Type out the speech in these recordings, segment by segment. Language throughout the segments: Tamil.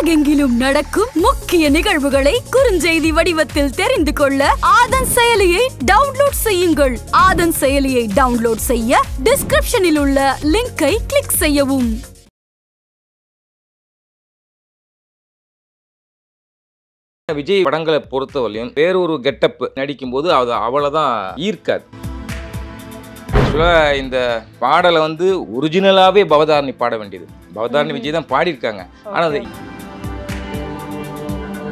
உலகெங்கிலும் நடக்கும் முக்கிய நிகழ்வுகளை குறுஞ்செய்தி வடிவத்தில் தெரிந்து கொள்ள ஆதன் செயலியை டவுன்லோட் செய்யுங்கள் ஆதன் செயலியை டவுன்லோட் செய்ய டிஸ்கிரிப்ஷனில் உள்ள லிங்கை கிளிக் செய்யவும் விஜய் படங்களை வேறொரு கெட்டப் இந்த பாடலை வந்து பாட வேண்டியது விஜய் தான்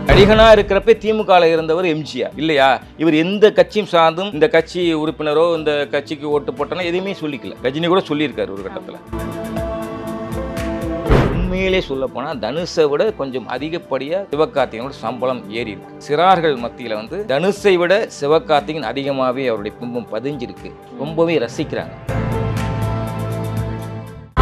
கடிகனா இருக்கிறப்ப திமுக இருந்தவர் எம்ஜிஆர் இல்லையா இவர் எந்த கட்சியும் சார்ந்தும் இந்த கட்சி உறுப்பினரோ இந்த கட்சிக்கு ஓட்டு போட்டனா எதுவுமே சொல்லிக்கல ரஜினி கூட சொல்லியிருக்காரு ஒரு கட்டத்தில் உண்மையிலே சொல்ல போனால் தனுஷை விட கொஞ்சம் அதிகப்படியாக சிவகார்த்திகனோட சம்பளம் ஏறி இருக்கு சிறார்கள் மத்தியில் வந்து தனுஷை விட சிவகார்த்திகன் அதிகமாகவே அவருடைய பிம்பம் பதிஞ்சிருக்கு ரொம்பவே ரசிக்கிறாங்க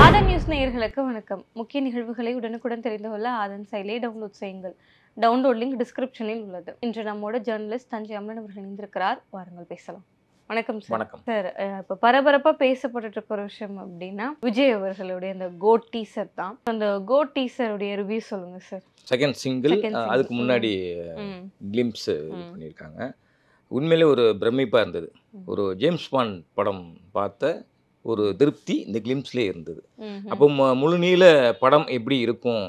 ஆதன் நியூஸ் நேயர்களுக்கு வணக்கம் முக்கிய நிகழ்வுகளை உடனுக்குடன் தெரிந்து கொள்ள ஆதன் செயலியை டவுன்லோட் செய்யுங்கள் டவுன்லோட் லிங்க் டிஸ்கிரிப்ஷனில் உள்ளது இன்று நம்மோட ஜேர்னலிஸ்ட் தஞ்சை அமலன் அவர்கள் இணைந்திருக்கிறார் வாருங்கள் பேசலாம் வணக்கம் சார் வணக்கம் சார் இப்போ பரபரப்பாக பேசப்பட்டு இருக்கிற விஷயம் அப்படின்னா விஜய் அவர்களுடைய அந்த கோ டீசர் தான் அந்த கோ டீசருடைய ரிவ்யூ சொல்லுங்க சார் செகண்ட் சிங்கிள் அதுக்கு முன்னாடி கிளிம்ஸ் பண்ணியிருக்காங்க உண்மையிலே ஒரு பிரமிப்பாக இருந்தது ஒரு ஜேம்ஸ் பான் படம் பார்த்த ஒரு திருப்தி இந்த கிளிம்ஸ்லேயே இருந்தது அப்போ முழு நீள படம் எப்படி இருக்கும்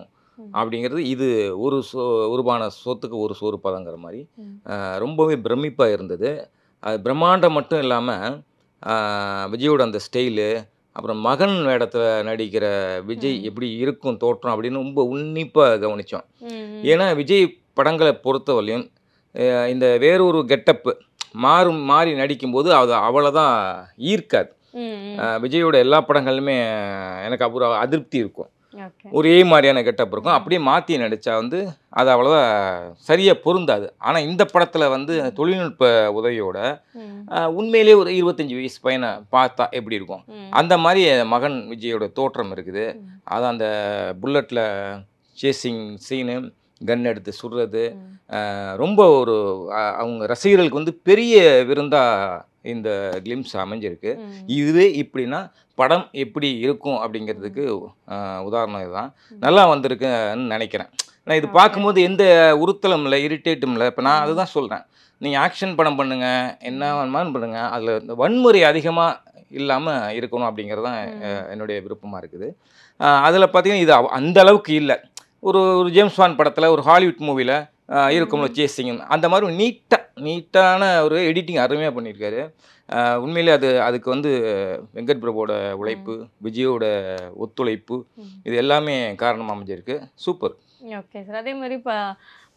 அப்படிங்கிறது இது ஒரு சோ உருவான சொத்துக்கு ஒரு சோறு பதங்கிற மாதிரி ரொம்பவே பிரமிப்பாக இருந்தது அது பிரம்மாண்டம் மட்டும் இல்லாமல் விஜயோட அந்த ஸ்டைலு அப்புறம் மகன் வேடத்தில் நடிக்கிற விஜய் எப்படி இருக்கும் தோற்றம் அப்படின்னு ரொம்ப உன்னிப்பாக கவனித்தோம் ஏன்னா விஜய் படங்களை பொறுத்தவரையும் இந்த வேறொரு கெட்டப்பு மாறும் மாறி நடிக்கும்போது அது அவ்வளோதான் ஈர்க்காது விஜயோட எல்லா படங்களுமே எனக்கு அப்புறம் அதிருப்தி இருக்கும் ஒரே மாதிரியான கெட்டப் இருக்கும் அப்படியே மாற்றி நடித்தா வந்து அது அவ்வளோவா சரியாக பொருந்தாது ஆனால் இந்த படத்தில் வந்து தொழில்நுட்ப உதவியோட உண்மையிலே ஒரு இருபத்தஞ்சி வயசு பையனை பார்த்தா எப்படி இருக்கும் அந்த மாதிரி மகன் விஜயோட தோற்றம் இருக்குது அது அந்த புல்லட்டில் சேசிங் சீனு கன் எடுத்து சுடுறது ரொம்ப ஒரு அவங்க ரசிகர்களுக்கு வந்து பெரிய விருந்தாக இந்த கிளிம்ஸ் அமைஞ்சிருக்கு இது இப்படின்னா படம் எப்படி இருக்கும் அப்படிங்கிறதுக்கு உதாரணம் இதுதான் நல்லா வந்திருக்குன்னு நினைக்கிறேன் நான் இது பார்க்கும்போது எந்த உறுத்தலும் இல்லை இரிட்டேட்டும் இல்லை இப்போ நான் அதுதான் சொல்கிறேன் நீங்கள் ஆக்ஷன் படம் பண்ணுங்கள் என்ன வேணுமான்னு பண்ணுங்கள் அதில் இந்த வன்முறை அதிகமாக இல்லாமல் இருக்கணும் அப்படிங்கிறது தான் என்னுடைய விருப்பமாக இருக்குது அதில் பார்த்தீங்கன்னா இது அந்த அளவுக்கு இல்லை ஒரு ஒரு ஜேம்ஸ் வான் படத்தில் ஒரு ஹாலிவுட் மூவியில் இருக்கும்ல சேசிங் அந்த மாதிரி நீட்டாக நீட்டான ஒரு எடிட்டிங் அருமையாக பண்ணியிருக்காரு உண்மையிலே அது அதுக்கு வந்து வெங்கட் பிரபுவோட உழைப்பு விஜயோட ஒத்துழைப்பு இது எல்லாமே காரணமாக அமைஞ்சிருக்கு சூப்பர் ஓகே சார் அதே மாதிரி இப்போ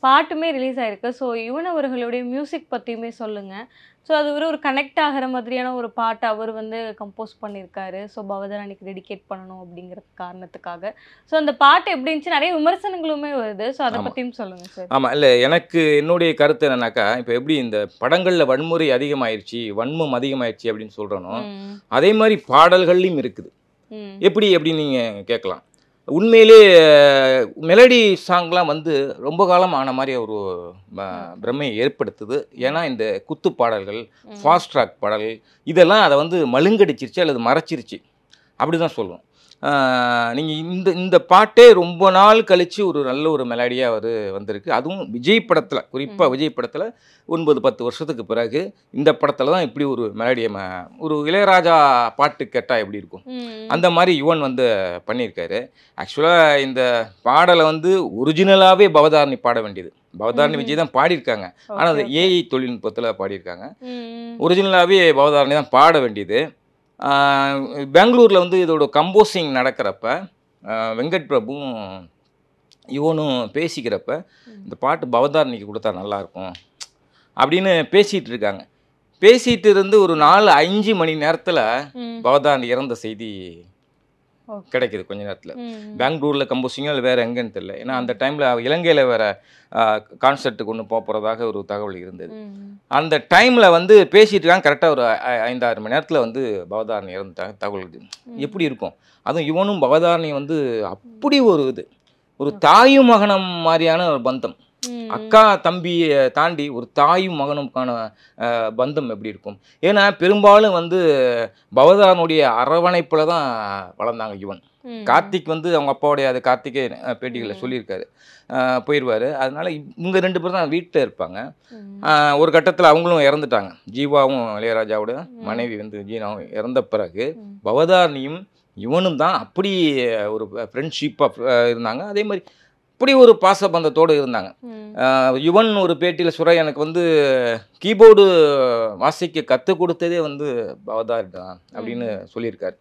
பாட்டுமே ரிலீஸ் ஆயிருக்கு ஸோ இவன் அவர்களுடைய மியூசிக் பற்றியுமே சொல்லுங்கள் ஸோ அது ஒரு ஒரு கனெக்ட் ஆகிற மாதிரியான ஒரு பாட்டு அவர் வந்து கம்போஸ் பண்ணியிருக்காரு ஸோ பவதராணிக்கு டெடிக்கேட் பண்ணணும் அப்படிங்கிற காரணத்துக்காக ஸோ அந்த பாட்டு எப்படி இருந்துச்சு நிறைய விமர்சனங்களுமே வருது ஸோ அதை பற்றியும் சொல்லுங்கள் சார் ஆமாம் இல்லை எனக்கு என்னுடைய கருத்து என்னன்னாக்கா இப்போ எப்படி இந்த படங்களில் வன்முறை அதிகமாயிருச்சு வன்மம் அதிகமாயிருச்சு அப்படின்னு சொல்கிறனோ அதே மாதிரி பாடல்கள்லையும் இருக்குது எப்படி எப்படி நீங்கள் கேட்கலாம் உண்மையிலே மெலடி சாங்லாம் வந்து ரொம்ப காலம் ஆன மாதிரி ஒரு பிரமையை ஏற்படுத்துது ஏன்னா இந்த குத்து பாடல்கள் ஃபாஸ்ட் ட்ராக் பாடல்கள் இதெல்லாம் அதை வந்து மழுங்கடிச்சிருச்சு அல்லது மறைச்சிருச்சு அப்படி தான் சொல்லுவோம் நீங்கள் இந்த இந்த பாட்டே ரொம்ப நாள் கழித்து ஒரு நல்ல ஒரு மெலடியாக ஒரு வந்திருக்கு அதுவும் விஜய் படத்தில் குறிப்பாக விஜய் படத்தில் ஒன்பது பத்து வருஷத்துக்கு பிறகு இந்த படத்தில் தான் இப்படி ஒரு மெலடியை ஒரு இளையராஜா பாட்டு கேட்டால் எப்படி இருக்கும் அந்த மாதிரி யுவன் வந்து பண்ணியிருக்காரு ஆக்சுவலாக இந்த பாடலை வந்து ஒரிஜினலாகவே பவதாரணி பாட வேண்டியது பவதாரணி விஜய் தான் பாடியிருக்காங்க ஆனால் அது ஏஐ தொழில்நுட்பத்தில் பாடியிருக்காங்க ஒரிஜினலாகவே பவதாரணி தான் பாட வேண்டியது பெங்களூரில் வந்து இதோட கம்போசிங் நடக்கிறப்ப வெங்கட் பிரபும் இவனும் பேசிக்கிறப்ப இந்த பாட்டு பவதாரணிக்கு கொடுத்தா நல்லாயிருக்கும் அப்படின்னு பேசிகிட்டு இருக்காங்க பேசிகிட்டு இருந்து ஒரு நாலு அஞ்சு மணி நேரத்தில் பவதாரணி இறந்த செய்தி கிடைக்கிது கொஞ்ச நேரத்தில் பெங்களூரில் கம்போசிங்கோ இல்லை வேறு எங்கேன்னு தெரியல ஏன்னா அந்த டைமில் இலங்கையில் வேறு கான்சர்ட்டுக்கு ஒன்று போகிறதாக ஒரு தகவல் இருந்தது அந்த டைமில் வந்து பேசிகிட்டு இருக்காங்க கரெக்டாக ஒரு ஐந்தாறு மணி நேரத்தில் வந்து பவதாரணி இறந்துட்டாங்க தகவல் எப்படி இருக்கும் அதுவும் இவனும் பவதாரணி வந்து அப்படி ஒரு இது ஒரு தாயும் மகனம் மாதிரியான ஒரு பந்தம் அக்கா தம்பியை தாண்டி ஒரு தாயும் மகனுக்கான பந்தம் எப்படி இருக்கும் ஏன்னா பெரும்பாலும் வந்து பவதானுடைய அரவணைப்பில் தான் வளர்ந்தாங்க இவன் கார்த்திக் வந்து அவங்க அப்பாவுடைய அது கார்த்திகே பேட்டிகளில் சொல்லியிருக்காரு போயிடுவார் அதனால இவங்க ரெண்டு பேரும் தான் வீட்டில் இருப்பாங்க ஒரு கட்டத்தில் அவங்களும் இறந்துட்டாங்க ஜீவாவும் இளையராஜாவோட மனைவி வந்து ஜீனாவும் இறந்த பிறகு பவதானியும் இவனும் தான் அப்படி ஒரு ஃப்ரெண்ட்ஷிப்பாக இருந்தாங்க அதே மாதிரி அப்படி ஒரு பாசபந்தத்தோடு இருந்தாங்க யுவன் ஒரு பேட்டியில் சுரா எனக்கு வந்து கீபோர்டு வாசிக்க கற்றுக் கொடுத்ததே வந்து பவதார் தான் அப்படின்னு சொல்லியிருக்காரு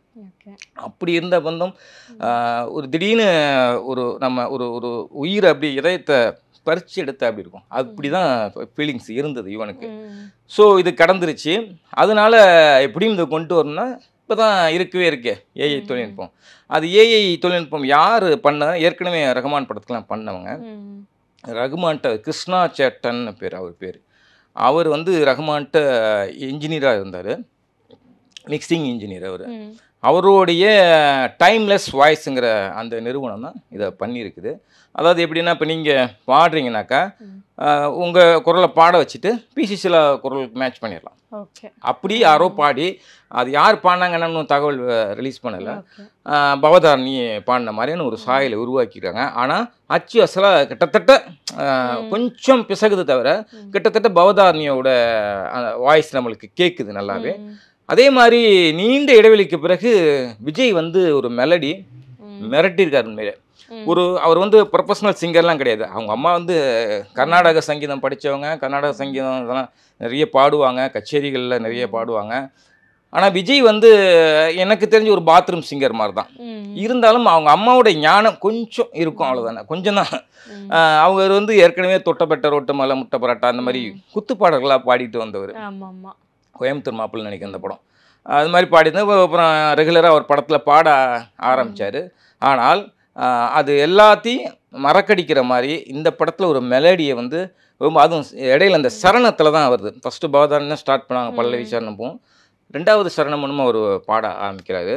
அப்படி இருந்த பந்தம் ஒரு திடீர்னு ஒரு நம்ம ஒரு ஒரு உயிர் அப்படி இதயத்தை பறித்து எடுத்த அப்படி இருக்கும் அப்படி தான் ஃபீலிங்ஸ் இருந்தது இவனுக்கு ஸோ இது கடந்துருச்சு அதனால் எப்படியும் இதை கொண்டு வரணும்னா இப்போ தான் இருக்கவே இருக்கே ஏஐ தொழில்நுட்பம் அது ஏஐ தொழில்நுட்பம் யார் பண்ண ஏற்கனவே ரகுமான் படத்துக்கெலாம் பண்ணவங்க ரகுமான்ட்ட கிருஷ்ணா சேட்டன்னு பேர் அவர் பேர் அவர் வந்து ரகுமான்ட்ட இன்ஜினியராக இருந்தார் மிக்சிங் இன்ஜினியர் அவர் அவருடைய டைம்லெஸ் வாய்ஸுங்கிற அந்த நிறுவனம் தான் இதை பண்ணியிருக்குது அதாவது எப்படின்னா இப்போ நீங்கள் பாடுறீங்கனாக்கா உங்கள் குரலை பாட வச்சுட்டு பிசிசியில் குரலுக்கு மேட்ச் பண்ணிடலாம் அப்படி யாரோ பாடி அது யார் பாடினாங்கன்னு தகவல் ரிலீஸ் பண்ணலை பவதாரணி பாடின மாதிரியான ஒரு சாயலை உருவாக்கிடுறாங்க ஆனால் அச்சு அசலாக கிட்டத்தட்ட கொஞ்சம் பிசகுது தவிர கிட்டத்தட்ட பவதாரணியோட வாய்ஸ் நம்மளுக்கு கேட்குது நல்லாவே அதே மாதிரி நீண்ட இடைவெளிக்கு பிறகு விஜய் வந்து ஒரு மெலடி மிரட்டியிருக்கார் உண்மையில ஒரு அவர் வந்து ப்ரொஃபஷனல் சிங்கர்லாம் கிடையாது அவங்க அம்மா வந்து கர்நாடக சங்கீதம் படித்தவங்க கர்நாடக சங்கீதம் இதெல்லாம் நிறைய பாடுவாங்க கச்சேரிகளில் நிறைய பாடுவாங்க ஆனால் விஜய் வந்து எனக்கு தெரிஞ்ச ஒரு பாத்ரூம் சிங்கர் மாதிரி தான் இருந்தாலும் அவங்க அம்மாவோட ஞானம் கொஞ்சம் இருக்கும் அவ்வளோதானே கொஞ்சம் தான் அவங்க வந்து ஏற்கனவே தொட்டப்பட்ட ரோட்டு மலை முட்டை பரோட்டா அந்த மாதிரி குத்துப்பாடல்களாக பாடிட்டு வந்தவர் கோயம்புத்தூர் மாப்பிள்ளை நினைக்கிற இந்த படம் அது மாதிரி இருந்தால் அப்புறம் ரெகுலராக ஒரு படத்தில் பாட ஆரம்பித்தார் ஆனால் அது எல்லாத்தையும் மறக்கடிக்கிற மாதிரி இந்த படத்தில் ஒரு மெலடியை வந்து ரொம்ப அதுவும் இடையில அந்த சரணத்தில் தான் வருது ஃபஸ்ட்டு பவதானே ஸ்டார்ட் பண்ணாங்க பல்லவி சரணமும் ரெண்டாவது சரணம் சரணமும் அவர் பாட ஆரம்பிக்கிறாரு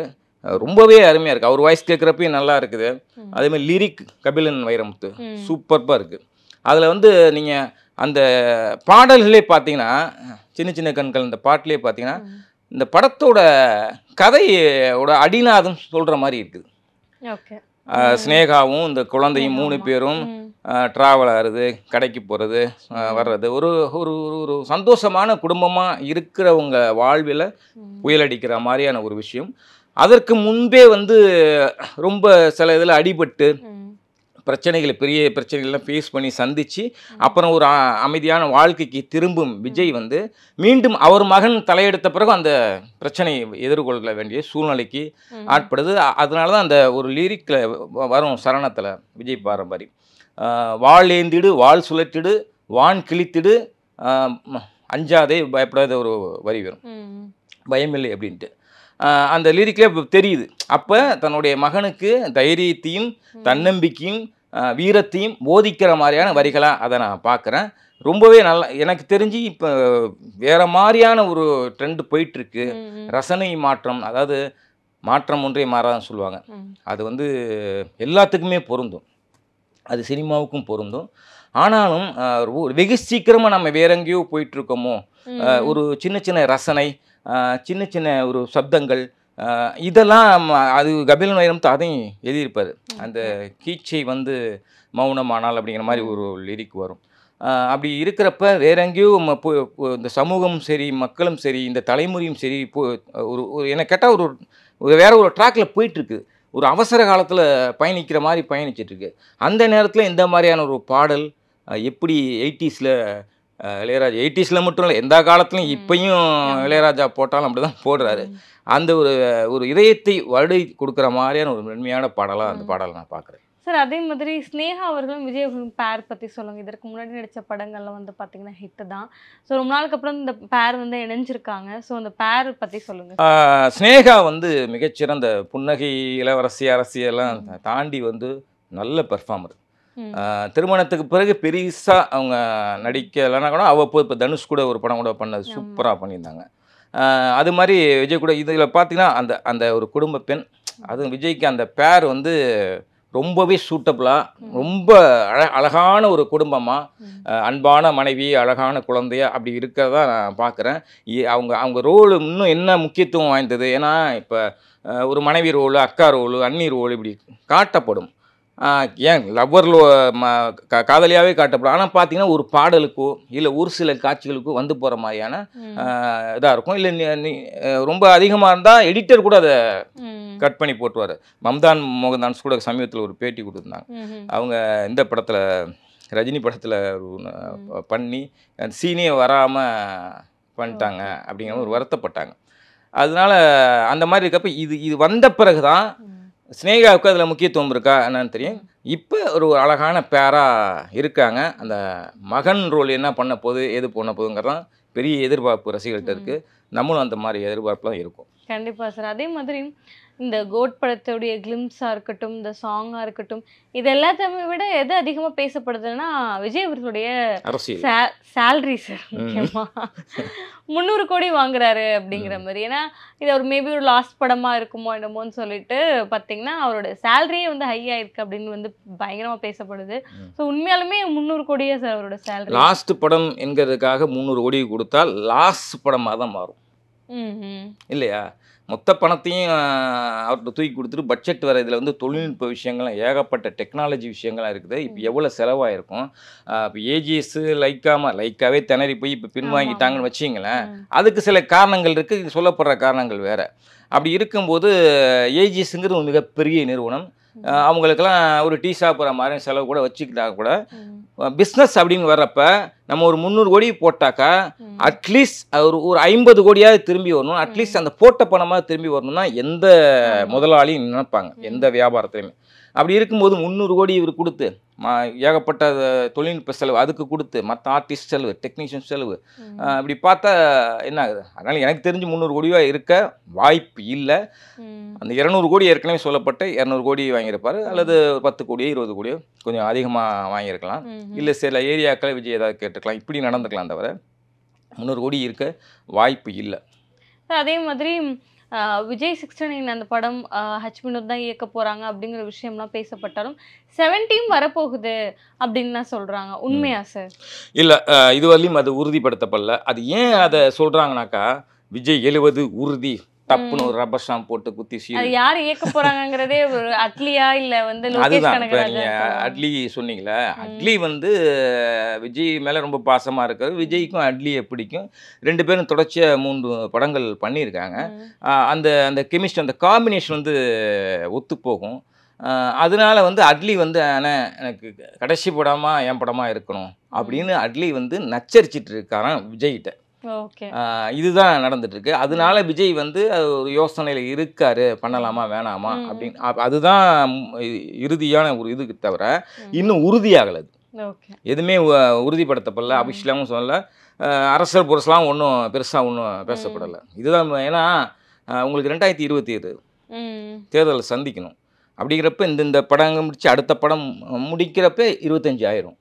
ரொம்பவே அருமையாக இருக்குது அவர் வாய்ஸ் கேட்குறப்பையும் நல்லா இருக்குது அதேமாதிரி லிரிக் கபிலன் வைரமுத்து சூப்பர்பாக இருக்குது அதில் வந்து நீங்கள் அந்த பாடல்களே பார்த்தீங்கன்னா சின்ன சின்ன கண்கள் இந்த பாட்டிலே பார்த்தீங்கன்னா இந்த படத்தோட கதையோட அடிநாதம் சொல்கிற மாதிரி இருக்குது ஸ்னேகாவும் இந்த குழந்தையும் மூணு பேரும் ட்ராவல் ஆகுறது கடைக்கு போகிறது வர்றது ஒரு ஒரு ஒரு சந்தோஷமான குடும்பமாக இருக்கிறவங்க வாழ்வில் புயலடிக்கிற மாதிரியான ஒரு விஷயம் அதற்கு முன்பே வந்து ரொம்ப சில இதில் அடிபட்டு பிரச்சனைகளை பெரிய பிரச்சனைகள்லாம் ஃபேஸ் பண்ணி சந்தித்து அப்புறம் ஒரு அமைதியான வாழ்க்கைக்கு திரும்பும் விஜய் வந்து மீண்டும் அவர் மகன் தலையெடுத்த பிறகு அந்த பிரச்சனையை எதிர்கொள்ள வேண்டிய சூழ்நிலைக்கு ஆட்படுது அதனால தான் அந்த ஒரு லிரிக்கில் வரும் சரணத்தில் விஜய் பாரம்பரி வாழ் ஏந்திடு வாழ் சுழற்றிடு வான் கிழித்திடு அஞ்சாதே பயப்படாத ஒரு வரி வரும் பயமில்லை அப்படின்ட்டு அந்த லிரிக்கில் தெரியுது அப்போ தன்னுடைய மகனுக்கு தைரியத்தையும் தன்னம்பிக்கையும் வீரத்தையும் போதிக்கிற மாதிரியான வரிகளாக அதை நான் பார்க்குறேன் ரொம்பவே நல்லா எனக்கு தெரிஞ்சு இப்போ வேற மாதிரியான ஒரு ட்ரெண்டு போயிட்டுருக்கு ரசனை மாற்றம் அதாவது மாற்றம் ஒன்றே மாறாதான் சொல்லுவாங்க அது வந்து எல்லாத்துக்குமே பொருந்தும் அது சினிமாவுக்கும் பொருந்தும் ஆனாலும் வெகு சீக்கிரமாக நம்ம வேற எங்கேயோ போயிட்டுருக்கோமோ ஒரு சின்ன சின்ன ரசனை சின்ன சின்ன ஒரு சப்தங்கள் இதெல்லாம் அது கபில நேரம் அதையும் எழுதியிருப்பார் அந்த கீச்சை வந்து மௌனமானால் அப்படிங்கிற மாதிரி ஒரு லிரிக் வரும் அப்படி இருக்கிறப்ப வேற எங்கேயும் இந்த சமூகம் சரி மக்களும் சரி இந்த தலைமுறையும் சரி ஒரு ஒரு என்னை கேட்டால் ஒரு ஒரு வேற ஒரு ட்ராக்ல போயிட்டுருக்கு ஒரு அவசர காலத்தில் பயணிக்கிற மாதிரி பயணிச்சிட்ருக்கு அந்த நேரத்தில் இந்த மாதிரியான ஒரு பாடல் எப்படி எயிட்டிஸில் இளையராஜா எயிட்டிஸில் மட்டும் இல்லை எந்த காலத்துலையும் இப்பையும் இளையராஜா போட்டாலும் அப்படி தான் போடுறாரு அந்த ஒரு ஒரு இதயத்தை வருடி கொடுக்குற மாதிரியான ஒரு மென்மையான பாடலாக அந்த பாடலை நான் பார்க்குறேன் சார் அதே மாதிரி ஸ்னேகா அவர்களும் விஜய் அவர்களும் பேர் பற்றி சொல்லுங்கள் இதற்கு முன்னாடி நடித்த படங்கள்லாம் வந்து பார்த்தீங்கன்னா ஹிட்டு தான் ஸோ ரொம்ப நாளுக்கு அப்புறம் இந்த பேர் வந்து இணைஞ்சிருக்காங்க ஸோ அந்த பேர் பற்றி சொல்லுங்கள் ஸ்னேகா வந்து மிகச்சிறந்த புன்னகை இளவரசி அரசியெல்லாம் தாண்டி வந்து நல்ல பெர்ஃபார்மர் திருமணத்துக்கு பிறகு பெருசாக அவங்க நடிக்கலைன்னா கூட அவ்வப்போது இப்போ தனுஷ் கூட ஒரு படம் கூட பண்ணது சூப்பராக பண்ணியிருந்தாங்க அது மாதிரி விஜய் கூட இதில் பார்த்தீங்கன்னா அந்த அந்த ஒரு குடும்ப பெண் அதுவும் விஜய்க்கு அந்த பேர் வந்து ரொம்பவே சூட்டபுளாக ரொம்ப அழ அழகான ஒரு குடும்பமாக அன்பான மனைவி அழகான குழந்தையா அப்படி இருக்கிறதா நான் பார்க்குறேன் அவங்க அவங்க ரோல் இன்னும் என்ன முக்கியத்துவம் வாய்ந்தது ஏன்னா இப்போ ஒரு மனைவி ரோலு அக்கா ரோலு அண்ணி ரோல் இப்படி காட்டப்படும் ஏன் லவ்வரில் காதலியாகவே காட்டப்படும் ஆனால் பார்த்தீங்கன்னா ஒரு பாடலுக்கோ இல்லை ஒரு சில காட்சிகளுக்கோ வந்து போகிற மாதிரியான இதாக இருக்கும் இல்லை ரொம்ப அதிகமாக இருந்தால் எடிட்டர் கூட அதை கட் பண்ணி போட்டுவார் மம்தான் மோகன் கூட சமீபத்தில் ஒரு பேட்டி கொடுத்துருந்தாங்க அவங்க இந்த படத்தில் ரஜினி படத்தில் பண்ணி சீனே வராமல் பண்ணிட்டாங்க அப்படிங்கிற ஒரு வருத்தப்பட்டாங்க அதனால அந்த மாதிரி இருக்கப்போ இது இது வந்த பிறகு தான் ஸ்னேகாவுக்கு அதில் முக்கியத்துவம் இருக்கா என்னன்னு தெரியும் இப்போ ஒரு அழகான பேராக இருக்காங்க அந்த மகன் ரோல் என்ன பண்ண போகுது எது பண்ண போகுதுங்கிறதான் பெரிய எதிர்பார்ப்பு ரசிகர்கிட்ட இருக்குது நம்மளும் அந்த மாதிரி எதிர்பார்ப்புலாம் இருக்கும் கண்டிப்பாக சார் அதே மாதிரி இந்த கோட் படத்துடைய கிளிம்ஸாக இருக்கட்டும் இந்த சாங்காக இருக்கட்டும் இது எல்லாத்தையுமே விட எது அதிகமாக பேசப்படுதுன்னா விஜய் அவர்களுடைய சேல்ரி சார் முக்கியமாக முந்நூறு கோடி வாங்குறாரு அப்படிங்கிற மாதிரி ஏன்னா இது அவர் மேபி ஒரு லாஸ்ட் படமாக இருக்குமோ என்னமோன்னு சொல்லிட்டு பார்த்தீங்கன்னா அவரோட சேலரியே வந்து ஹையாக இருக்கு அப்படின்னு வந்து பயங்கரமாக பேசப்படுது ஸோ உண்மையாலுமே முந்நூறு கோடியே சார் அவரோட சேலரி லாஸ்ட் படம் என்கிறதுக்காக முந்நூறு கோடி கொடுத்தால் லாஸ்ட் படமாக தான் மாறும் இல்லையா மொத்த பணத்தையும் அவர்கிட்ட தூக்கி கொடுத்துட்டு பட்ஜெட் வர இதில் வந்து தொழில்நுட்ப விஷயங்கள்லாம் ஏகப்பட்ட டெக்னாலஜி விஷயங்கள்லாம் இருக்குது இப்போ எவ்வளோ செலவாயிருக்கும் இப்போ ஏஜிஎஸ்ஸு லைக்காமல் லைக்காகவே திணறி போய் இப்போ பின்வாங்கிட்டாங்கன்னு வச்சிங்களேன் அதுக்கு சில காரணங்கள் இருக்குது இது சொல்லப்படுற காரணங்கள் வேறு அப்படி இருக்கும்போது ஏஜிஎஸ்ங்கிறது ஒரு மிகப்பெரிய நிறுவனம் அவங்களுக்கெல்லாம் ஒரு டீ சாப்பிட்ற மாதிரி செலவு கூட வச்சுக்கிட்டா கூட பிஸ்னஸ் அப்படின்னு வர்றப்போ நம்ம ஒரு முந்நூறு கோடி போட்டாக்கா அட்லீஸ்ட் ஒரு ஒரு ஐம்பது கோடியாவது திரும்பி வரணும் அட்லீஸ்ட் அந்த போட்ட பணமாக திரும்பி வரணும்னா எந்த முதலாளியும் நினைப்பாங்க எந்த வியாபாரத்துலையுமே அப்படி இருக்கும்போது முந்நூறு கோடி இவர் கொடுத்து ஏகப்பட்ட தொழில்நுட்ப செலவு அதுக்கு கொடுத்து மற்ற ஆர்டிஸ்ட் செலவு டெக்னீஷியன் செலவு அப்படி பார்த்தா என்ன ஆகுது அதனால் எனக்கு தெரிஞ்சு முந்நூறு கோடியாக இருக்க வாய்ப்பு இல்லை அந்த இரநூறு கோடி ஏற்கனவே சொல்லப்பட்ட இரநூறு கோடி வாங்கியிருப்பார் அல்லது பத்து கோடியோ இருபது கோடியோ கொஞ்சம் அதிகமாக வாங்கியிருக்கலாம் இல்லை சில ஏரியாக்களை விஜய் ஏதாவது நடந்துக்கலாம் இப்படி நடந்துக்கலாம் தவிர முன்னூறு கோடி இருக்க வாய்ப்பு இல்லை அதே மாதிரி விஜய் சிக்ஸ்டி நைன் அந்த படம் ஹச் மினூர் தான் இயக்க போகிறாங்க அப்படிங்கிற விஷயம்லாம் பேசப்பட்டாலும் செவன்டீன் வரப்போகுது அப்படின்லாம் சொல்கிறாங்க உண்மையா சார் இல்லை இதுவரையும் அது உறுதிப்படுத்தப்படல அது ஏன் அதை சொல்கிறாங்கனாக்கா விஜய் எழுவது உறுதி டப்புன்னு ஒரு ரப்பர் ஸ்டாம்ப் போட்டு குத்தி சீல் யார் இயக்க போறாங்கங்கறதே ஒரு அட்லியா இல்ல வந்து அதுதான் இப்போ நீங்கள் அட்லி சொன்னீங்களே அட்லி வந்து விஜய் மேலே ரொம்ப பாசமாக இருக்காரு விஜய்க்கும் அட்லியை பிடிக்கும் ரெண்டு பேரும் தொடர்ச்சியாக மூன்று படங்கள் பண்ணியிருக்காங்க அந்த அந்த கெமிஸ்ட்ரி அந்த காம்பினேஷன் வந்து ஒத்துப்போகும் அதனால வந்து அட்லி வந்து ஆனால் எனக்கு கடைசி படமாக என் படமாக இருக்கணும் அப்படின்னு அட்லி வந்து நச்சரிச்சிட்டு இருக்காரான் விஜய்கிட்ட இதுதான் நடந்துட்டு இருக்கு அதனால விஜய் வந்து ஒரு யோசனையில் இருக்காரு பண்ணலாமா வேணாமா அப்படின்னு அதுதான் இறுதியான ஒரு இதுக்கு தவிர இன்னும் உறுதியாகலது எதுவுமே உறுதிப்படுத்தப்படல அபிஷேகமும் சொல்லல அரசர் புரசலாம் ஒன்றும் பெருசாக ஒன்றும் பேசப்படலை இதுதான் ஏன்னா உங்களுக்கு ரெண்டாயிரத்தி இருபத்தி ஏழு தேர்தலை சந்திக்கணும் அப்படிங்கிறப்ப இந்த இந்த படங்கள் முடிச்சு அடுத்த படம் முடிக்கிறப்ப இருபத்தஞ்சி ஆயிரும்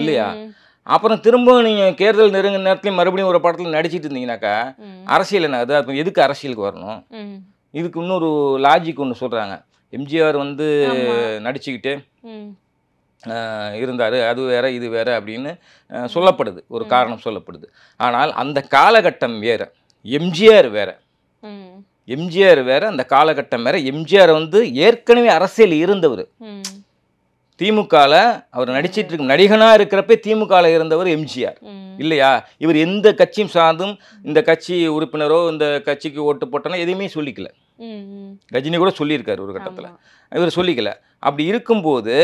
இல்லையா அப்புறம் திரும்பவும் நீங்கள் தேர்தல் நெருங்க நேரத்துலேயும் மறுபடியும் ஒரு படத்தில் நடிச்சிட்டு இருந்தீங்கனாக்கா அரசியல் என்ன அது எதுக்கு அரசியலுக்கு வரணும் இதுக்கு இன்னொரு லாஜிக் ஒன்று சொல்கிறாங்க எம்ஜிஆர் வந்து நடிச்சுக்கிட்டு இருந்தார் அது வேற இது வேற அப்படின்னு சொல்லப்படுது ஒரு காரணம் சொல்லப்படுது ஆனால் அந்த காலகட்டம் வேற எம்ஜிஆர் வேற எம்ஜிஆர் வேற அந்த காலகட்டம் வேற எம்ஜிஆர் வந்து ஏற்கனவே அரசியல் இருந்தவர் திமுகவில் அவர் நடிச்சிட்டு இருக்கும் நடிகனாக இருக்கிறப்ப திமுகவில் இருந்தவர் எம்ஜிஆர் இல்லையா இவர் எந்த கட்சியும் சார்ந்தும் இந்த கட்சி உறுப்பினரோ இந்த கட்சிக்கு ஓட்டு போட்டனோ எதுவுமே சொல்லிக்கல ரஜினி கூட சொல்லியிருக்காரு ஒரு கட்டத்தில் இவர் சொல்லிக்கல அப்படி இருக்கும்போது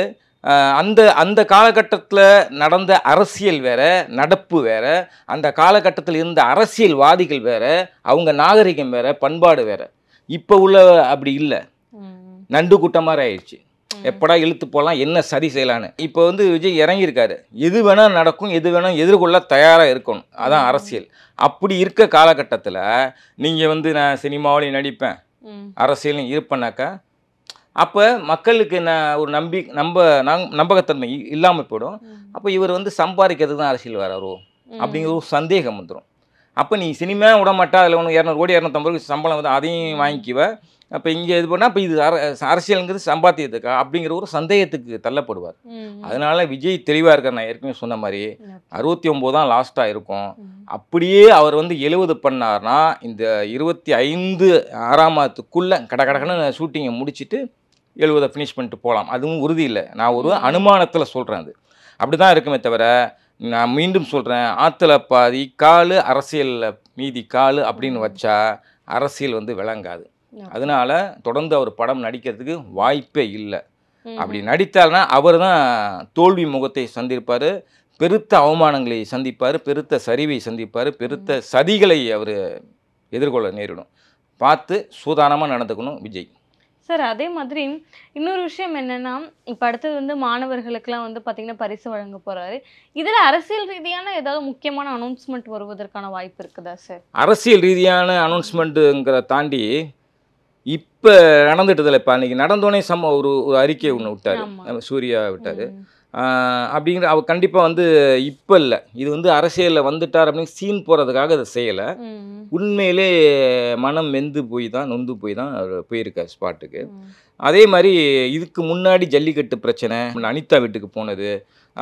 அந்த அந்த காலகட்டத்தில் நடந்த அரசியல் வேற நடப்பு வேற அந்த காலகட்டத்தில் இருந்த அரசியல்வாதிகள் வேற அவங்க நாகரிகம் வேற பண்பாடு வேற இப்போ உள்ள அப்படி இல்லை நண்டு கூட்டம் மாதிரி ஆயிடுச்சு எப்படா இழுத்து போகலாம் என்ன சரி செய்யலான்னு இப்போ வந்து விஜய் இறங்கியிருக்காரு எது வேணால் நடக்கும் எது வேணால் எதிர்கொள்ள தயாராக இருக்கணும் அதான் அரசியல் அப்படி இருக்க காலகட்டத்தில் நீங்கள் வந்து நான் சினிமாவிலையும் நடிப்பேன் அரசியலையும் இருப்பேனாக்கா அப்போ மக்களுக்கு நான் ஒரு நம்பி நம்ப நம்பகத்தன்மை இல்லாமல் போயிடும் அப்போ இவர் வந்து சம்பாதிக்கிறது தான் அரசியல் வராரோ அப்படிங்கிற ஒரு சந்தேகம் வந்துடும் அப்போ நீ சினிமா விடமாட்டா அதில் ஒன்று இரநூறு கோடி இரநூத்தம்பது சம்பளம் வந்து அதையும் வாங்கிக்குவ அப்போ இங்கே இது பண்ணால் இப்போ இது அரசியலுங்கிறது சம்பாத்தியத்துக்கா அப்படிங்கிற ஒரு சந்தேகத்துக்கு தள்ளப்படுவார் அதனால விஜய் தெளிவாக இருக்கார் நான் ஏற்கனவே சொன்ன மாதிரி அறுபத்தி ஒம்பது தான் லாஸ்ட்டாக இருக்கும் அப்படியே அவர் வந்து எழுபது பண்ணார்னா இந்த இருபத்தி ஐந்து ஆறாம் மாதத்துக்குள்ளே கட கடக்கடன்னு ஷூட்டிங்கை முடிச்சுட்டு எழுபதை ஃபினிஷ் பண்ணிட்டு போகலாம் அதுவும் உறுதி இல்லை நான் ஒரு அனுமானத்தில் சொல்கிறேன் அது அப்படி தான் இருக்குமே தவிர நான் மீண்டும் சொல்கிறேன் ஆற்றுல பாதி காலு அரசியலில் மீதி காலு அப்படின்னு வச்சா அரசியல் வந்து விளங்காது அதனால தொடர்ந்து அவர் படம் நடிக்கிறதுக்கு வாய்ப்பே இல்லை அப்படி நடித்தால்னா அவர் தான் தோல்வி முகத்தை சந்திப்பார் பெருத்த அவமானங்களை சந்திப்பார் பெருத்த சரிவை சந்திப்பார் பெருத்த சதிகளை அவர் எதிர்கொள்ள நேரிடும் பார்த்து சூதானமாக நடந்துக்கணும் விஜய் சார் அதே மாதிரி இன்னொரு விஷயம் என்னென்னா இப்போ அடுத்தது வந்து மாணவர்களுக்கெல்லாம் வந்து பார்த்திங்கன்னா பரிசு வழங்க போகிறாரு இதில் அரசியல் ரீதியான ஏதாவது முக்கியமான அனௌன்ஸ்மெண்ட் வருவதற்கான வாய்ப்பு இருக்குதா சார் அரசியல் ரீதியான அனௌன்ஸ்மெண்ட்டுங்கிற தாண்டி இப்போ நடந்துட்டதில்ல இப்போ அன்றைக்கி நடந்தோடனே சம்ம ஒரு ஒரு அறிக்கை ஒன்று விட்டார் சூர்யா விட்டார் அப்படிங்கிற அவ கண்டிப்பாக வந்து இப்போ இல்லை இது வந்து அரசியலில் வந்துட்டார் அப்படின்னு சீன் போகிறதுக்காக அதை செய்யலை உண்மையிலே மனம் மெந்து போய் தான் நொந்து போய் தான் அவர் போயிருக்கார் ஸ்பாட்டுக்கு அதே மாதிரி இதுக்கு முன்னாடி ஜல்லிக்கட்டு பிரச்சனை அனிதா வீட்டுக்கு போனது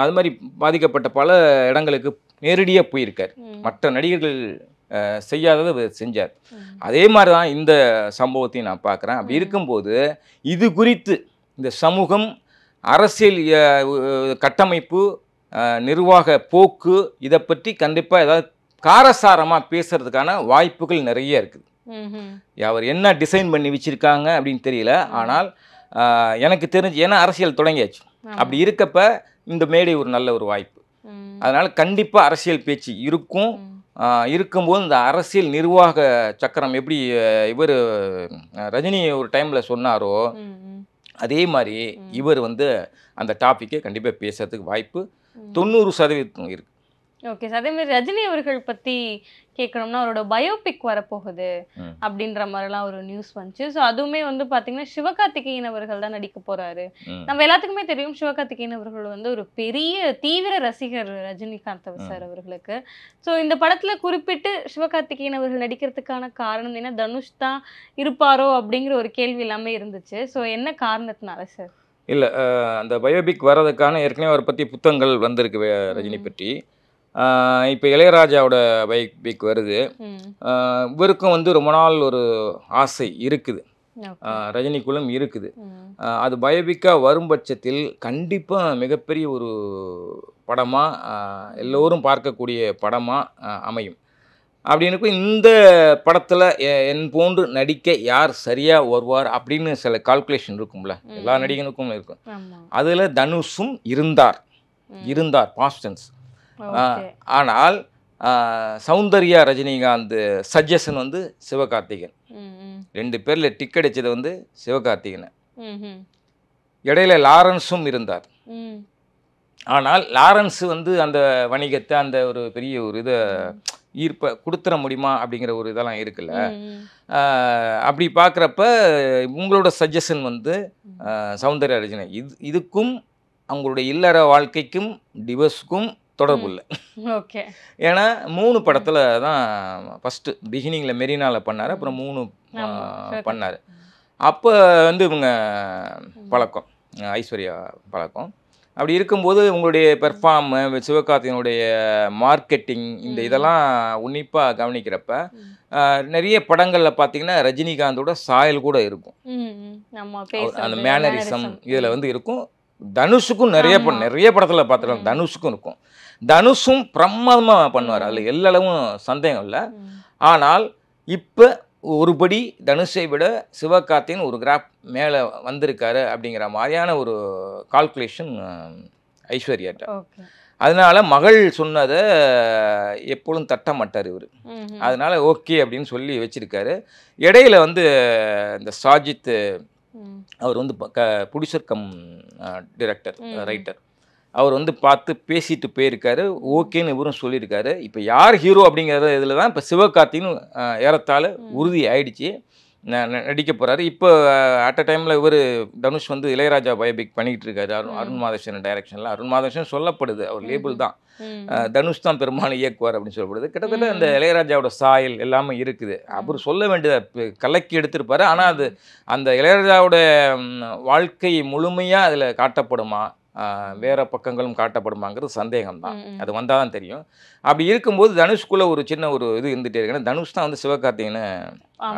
அது மாதிரி பாதிக்கப்பட்ட பல இடங்களுக்கு நேரடியாக போயிருக்கார் மற்ற நடிகர்கள் செய்யாததை அவர் செஞ்சார் அதே மாதிரி தான் இந்த சம்பவத்தையும் நான் பார்க்குறேன் அப்படி இருக்கும்போது இது குறித்து இந்த சமூகம் அரசியல் கட்டமைப்பு நிர்வாக போக்கு இதை பற்றி கண்டிப்பாக ஏதாவது காரசாரமாக பேசுறதுக்கான வாய்ப்புகள் நிறைய இருக்குது அவர் என்ன டிசைன் பண்ணி வச்சுருக்காங்க அப்படின்னு தெரியல ஆனால் எனக்கு தெரிஞ்சு ஏன்னா அரசியல் தொடங்கியாச்சு அப்படி இருக்கப்ப இந்த மேடை ஒரு நல்ல ஒரு வாய்ப்பு அதனால் கண்டிப்பாக அரசியல் பேச்சு இருக்கும் இருக்கும்போது இந்த அரசியல் நிர்வாக சக்கரம் எப்படி இவர் ரஜினி ஒரு டைமில் சொன்னாரோ அதே மாதிரி இவர் வந்து அந்த டாப்பிக்கை கண்டிப்பாக பேசுறதுக்கு வாய்ப்பு தொண்ணூறு சதவீதம் இருக்குது ஓகே சார் அதே மாதிரி ரஜினி அவர்கள் பத்தி கேட்கணும்னா அவரோட பயோபிக் வரப்போகுது அப்படின்ற மாதிரிலாம் ஒரு நியூஸ் வந்துச்சு ஸோ அதுவுமே வந்து பார்த்தீங்கன்னா சிவகார்த்திகேயன் அவர்கள் தான் நடிக்க போறாரு நம்ம எல்லாத்துக்குமே தெரியும் சிவகார்த்திகேயன் அவர்கள் வந்து ஒரு பெரிய தீவிர ரசிகர் ரஜினிகாந்த் சார் அவர்களுக்கு ஸோ இந்த படத்துல குறிப்பிட்டு சிவகார்த்திகேயன் அவர்கள் நடிக்கிறதுக்கான காரணம் என்ன தனுஷ் தான் இருப்பாரோ அப்படிங்கிற ஒரு கேள்வி எல்லாமே இருந்துச்சு ஸோ என்ன காரணத்தினால சார் இல்லை அந்த பயோபிக் வர்றதுக்கான ஏற்கனவே அவரை பற்றி புத்தகங்கள் வந்திருக்கு ரஜினி பற்றி இப்போ இளையராஜாவோட பைக் பைக் வருது இவருக்கும் வந்து ரொம்ப நாள் ஒரு ஆசை இருக்குது ரஜினிக்குள்ளும் இருக்குது அது பயோபிக்காக வரும் பட்சத்தில் கண்டிப்பாக மிகப்பெரிய ஒரு படமாக எல்லோரும் பார்க்கக்கூடிய படமாக அமையும் அப்படின்னு இந்த படத்தில் என் போன்று நடிக்க யார் சரியாக வருவார் அப்படின்னு சில கால்குலேஷன் இருக்கும்ல எல்லா நடிகனுக்கும் இருக்கும் அதில் தனுஷும் இருந்தார் இருந்தார் பாஸ்டன்ஸ் ஆனால் சௌந்தர்யா ரஜினிகாந்த் சஜஷன் வந்து சிவகார்த்திகன் ரெண்டு பேரில் டிக் அடித்தது வந்து சிவகார்த்திகன் இடையில லாரன்ஸும் இருந்தார் ஆனால் லாரன்ஸ் வந்து அந்த வணிகத்தை அந்த ஒரு பெரிய ஒரு இதை ஈர்ப்ப கொடுத்துட முடியுமா அப்படிங்கிற ஒரு இதெல்லாம் இருக்குல்ல அப்படி பார்க்குறப்ப உங்களோட சஜஷன் வந்து சௌந்தர்ய ரஜினி இது இதுக்கும் அவங்களுடைய இல்லற வாழ்க்கைக்கும் டிவர்ஸ்க்கும் தொடர்பு இல்லை ஓகே ஏன்னா மூணு படத்தில் தான் ஃபஸ்ட்டு பிகினிங்கில் மெரினாவில் பண்ணார் அப்புறம் மூணு பண்ணார் அப்போ வந்து இவங்க பழக்கம் ஐஸ்வர்யா பழக்கம் அப்படி இருக்கும்போது உங்களுடைய பெர்ஃபார்ம் சிவகார்த்திகனுடைய மார்க்கெட்டிங் இந்த இதெல்லாம் உன்னிப்பாக கவனிக்கிறப்ப நிறைய படங்களில் பார்த்தீங்கன்னா ரஜினிகாந்தோட சாயல் கூட இருக்கும் அந்த மேனரிசம் இதில் வந்து இருக்கும் தனுஷுக்கும் நிறைய நிறைய படத்தில் பார்த்துருக்கோம் தனுஷுக்கும் இருக்கும் தனுஷும் பிரம்மாதமாக பண்ணுவார் அதில் எல்லளவும் சந்தேகம் இல்லை ஆனால் இப்போ ஒருபடி தனுஷை விட சிவகார்த்தின் ஒரு கிராப் மேலே வந்திருக்காரு அப்படிங்கிற மாதிரியான ஒரு கால்குலேஷன் ஐஸ்வர்யாட்ட அதனால மகள் சொன்னதை எப்பொழுதும் தட்ட மாட்டார் இவர் அதனால் ஓகே அப்படின்னு சொல்லி வச்சுருக்காரு இடையில வந்து இந்த சாஜித் அவர் வந்து க புடிசர் டிரெக்டர் ரைட்டர் அவர் வந்து பார்த்து பேசிட்டு போயிருக்காரு ஓகேன்னு இவரும் சொல்லியிருக்காரு இப்போ யார் ஹீரோ அப்படிங்கிற இதில் தான் இப்போ சிவகார்த்தின்னு ஏறத்தாழ உறுதி ஆயிடுச்சு நடிக்க போகிறாரு இப்போ அட் அ டைமில் இவர் தனுஷ் வந்து இளையராஜா பயோபிக் பண்ணிக்கிட்டு இருக்காரு அருண் அருண் மாதேஷன் டைரக்ஷனில் அருண் மாதேஷன் சொல்லப்படுது அவர் லேபிள் தான் தனுஷ் தான் பெரும்பாலும் இயக்குவார் அப்படின்னு சொல்லப்படுது கிட்டத்தட்ட அந்த இளையராஜாவோட சாயல் எல்லாமே இருக்குது அவர் சொல்ல வேண்டியதை கலக்கி எடுத்திருப்பார் ஆனால் அது அந்த இளையராஜாவோட வாழ்க்கை முழுமையாக அதில் காட்டப்படுமா வேறு பக்கங்களும் காட்டப்படுமாங்கிறது சந்தேகம் தான் அது வந்தால் தான் தெரியும் அப்படி இருக்கும்போது தனுஷ்குள்ளே ஒரு சின்ன ஒரு இது இருந்துகிட்டே இருக்கு தனுஷ் தான் வந்து சிவகார்த்திகனை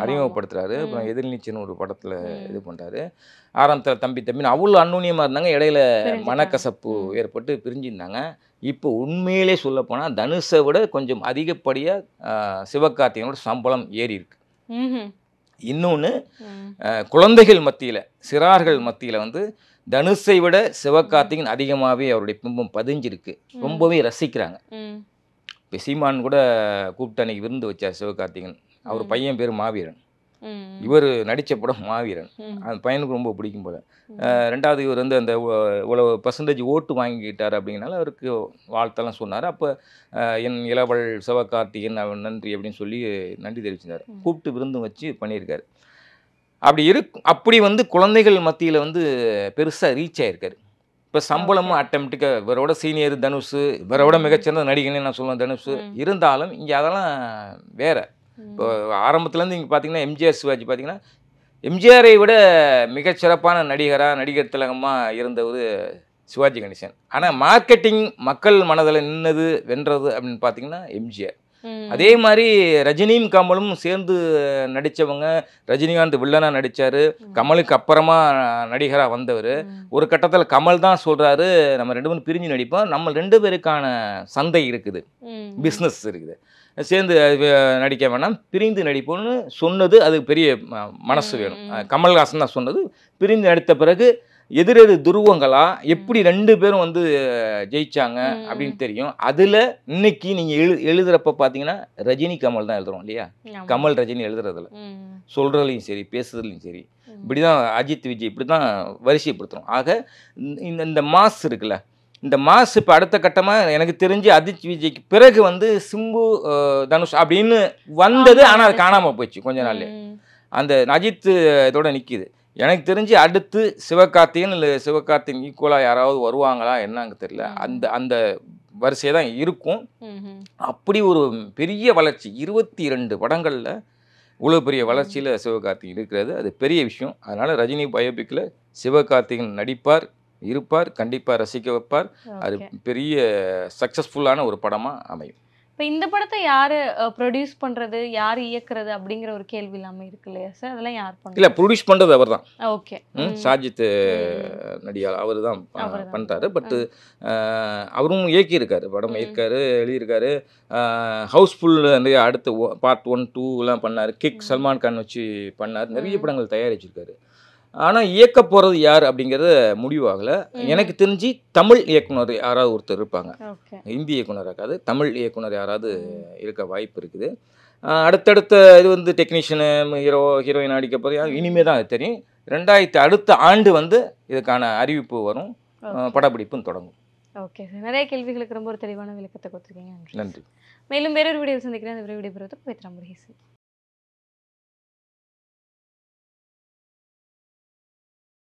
அறிமுகப்படுத்துறாரு அப்புறம் எதிர்நீச்சின்னு ஒரு படத்தில் இது பண்ணுறாரு ஆரம்பத்தில் தம்பி தம்பின்னு அவ்வளோ அந்நுண்ணியமாக இருந்தாங்க இடையில மனக்கசப்பு ஏற்பட்டு பிரிஞ்சிருந்தாங்க இப்போ உண்மையிலே சொல்லப்போனால் தனுஷை விட கொஞ்சம் அதிகப்படியாக சிவகார்த்திகனோட சம்பளம் ஏறி இருக்கு இன்னொன்று குழந்தைகள் மத்தியில் சிறார்கள் மத்தியில் வந்து தனுஷை விட சிவகார்த்திகன் அதிகமாகவே அவருடைய பிம்பம் பதிஞ்சிருக்கு ரொம்பவே ரசிக்கிறாங்க இப்போ சீமான் கூட கூப்பிட்டு அன்னைக்கு விருந்து வச்சார் சிவகார்த்திகன் அவர் பையன் பேர் மாவீரன் இவர் நடித்த படம் மாவீரன் அந்த பையனுக்கு ரொம்ப பிடிக்கும் போல ரெண்டாவது இவர் வந்து அந்த இவ்வளவு பர்சன்டேஜ் ஓட்டு வாங்கிக்கிட்டார் அப்படிங்கனால அவருக்கு வாழ்த்தெல்லாம் சொன்னார் அப்போ என் இளவல் சிவகார்த்திகன் நன்றி அப்படின்னு சொல்லி நன்றி தெரிவிச்சிருந்தார் கூப்பிட்டு விருந்தும் வச்சு பண்ணியிருக்காரு அப்படி இருக்கு அப்படி வந்து குழந்தைகள் மத்தியில் வந்து பெருசாக ரீச் ஆகிருக்காரு இப்போ சம்பளமும் ஆட்டோமேட்டிக்காக இவரோட சீனியர் தனுஷு இவரோட மிகச்சிறந்த நடிகனே நான் சொல்லுவேன் தனுஷு இருந்தாலும் இங்கே அதெல்லாம் வேறு இப்போ ஆரம்பத்துலேருந்து இங்கே பார்த்தீங்கன்னா எம்ஜிஆர் சிவாஜி பார்த்தீங்கன்னா எம்ஜிஆரை விட மிகச்சிறப்பான நடிகராக நடிகர் திலகமாக இருந்தவர் சிவாஜி கணேசன் ஆனால் மார்க்கெட்டிங் மக்கள் மனதில் நின்னது வென்றது அப்படின்னு பார்த்தீங்கன்னா எம்ஜிஆர் அதே மாதிரி ரஜினியும் கமலும் சேர்ந்து நடித்தவங்க ரஜினிகாந்த் வில்லனாக நடித்தார் கமலுக்கு அப்புறமா நடிகராக வந்தவர் ஒரு கட்டத்தில் கமல் தான் சொல்கிறாரு நம்ம ரெண்டு பேரும் பிரிஞ்சு நடிப்போம் நம்ம ரெண்டு பேருக்கான சந்தை இருக்குது பிஸ்னஸ் இருக்குது சேர்ந்து நடிக்க வேணாம் பிரிந்து நடிப்போம்னு சொன்னது அது பெரிய மனசு வேணும் கமல்ஹாசன் தான் சொன்னது பிரிந்து நடித்த பிறகு எதிரெது துருவங்களா எப்படி ரெண்டு பேரும் வந்து ஜெயிச்சாங்க அப்படின்னு தெரியும் அதுல இன்னைக்கு நீங்க எழு எழுதுறப்ப பாத்தீங்கன்னா ரஜினி கமல் தான் எழுதுறோம் இல்லையா கமல் ரஜினி எழுதுறதுல சொல்றதுலையும் சரி பேசுறதுலையும் சரி இப்படிதான் அஜித் விஜய் இப்படிதான் வரிசைப்படுத்துறோம் ஆக இந்த இந்த மாஸ் இருக்குல்ல இந்த மாஸ் இப்போ அடுத்த கட்டமாக எனக்கு தெரிஞ்சு அஜித் விஜய்க்கு பிறகு வந்து சிம்பு தனுஷ் அப்படின்னு வந்தது ஆனால் அது காணாமல் போயிடுச்சு கொஞ்ச நாள் அந்த அஜித் இதோட நிற்கிது எனக்கு தெரிஞ்சு அடுத்து சிவகார்த்திகன் இல்லை சிவகார்த்திகன் ஈக்குவலாக யாராவது வருவாங்களா என்னங்க தெரியல அந்த அந்த வரிசையை தான் இருக்கும் அப்படி ஒரு பெரிய வளர்ச்சி இருபத்தி இரண்டு படங்களில் இவ்வளோ பெரிய வளர்ச்சியில் சிவகார்த்திகன் இருக்கிறது அது பெரிய விஷயம் அதனால் ரஜினி பயோபிக்கில் சிவகார்த்திகன் நடிப்பார் இருப்பார் கண்டிப்பாக ரசிக்க வைப்பார் அது பெரிய சக்ஸஸ்ஃபுல்லான ஒரு படமாக அமையும் இப்போ இந்த படத்தை யார் ப்ரொடியூஸ் பண்ணுறது யார் இயக்குறது அப்படிங்கிற ஒரு கேள்வி இல்லாமல் இருக்கு இல்லையா சார் அதெல்லாம் யார் பண்ண இல்லை ப்ரொடியூஸ் பண்ணுறது அவர் தான் ஓகே சாஜித் நடிகால் அவர் தான் பண்ணுறாரு பட்டு அவரும் இயக்கியிருக்காரு படம் இயக்காரு எழுதியிருக்காரு ஹவுஸ்ஃபுல் நிறைய அடுத்து பார்ட் ஒன் டூலாம் பண்ணார் கிக் சல்மான் கான் வச்சு பண்ணார் நிறைய படங்கள் தயாரிச்சிருக்காரு ஆனால் இயக்க போகிறது யார் அப்படிங்கிறது முடிவாகலை எனக்கு தெரிஞ்சு தமிழ் இயக்குனர் யாராவது ஒருத்தர் இருப்பாங்க இந்தி இயக்குனர் இருக்காது தமிழ் இயக்குனர் யாராவது இருக்க வாய்ப்பு இருக்குது அடுத்தடுத்த இது வந்து டெக்னீஷியனு ஹீரோ ஹீரோயின் அடிக்க போகிறது இனிமே தான் அது தெரியும் ரெண்டாயிரத்தி அடுத்த ஆண்டு வந்து இதுக்கான அறிவிப்பு வரும் படப்பிடிப்பும் தொடங்கும் ஓகே சார் நிறைய கேள்விகளுக்கு ரொம்ப ஒரு தெளிவான விளக்கத்தை கொடுத்துருக்கீங்க நன்றி மேலும் வேறொரு வீடியோ சந்திக்கிறேன் அந்த வீடியோ பெறுவது பவித்ரா முருகேசன்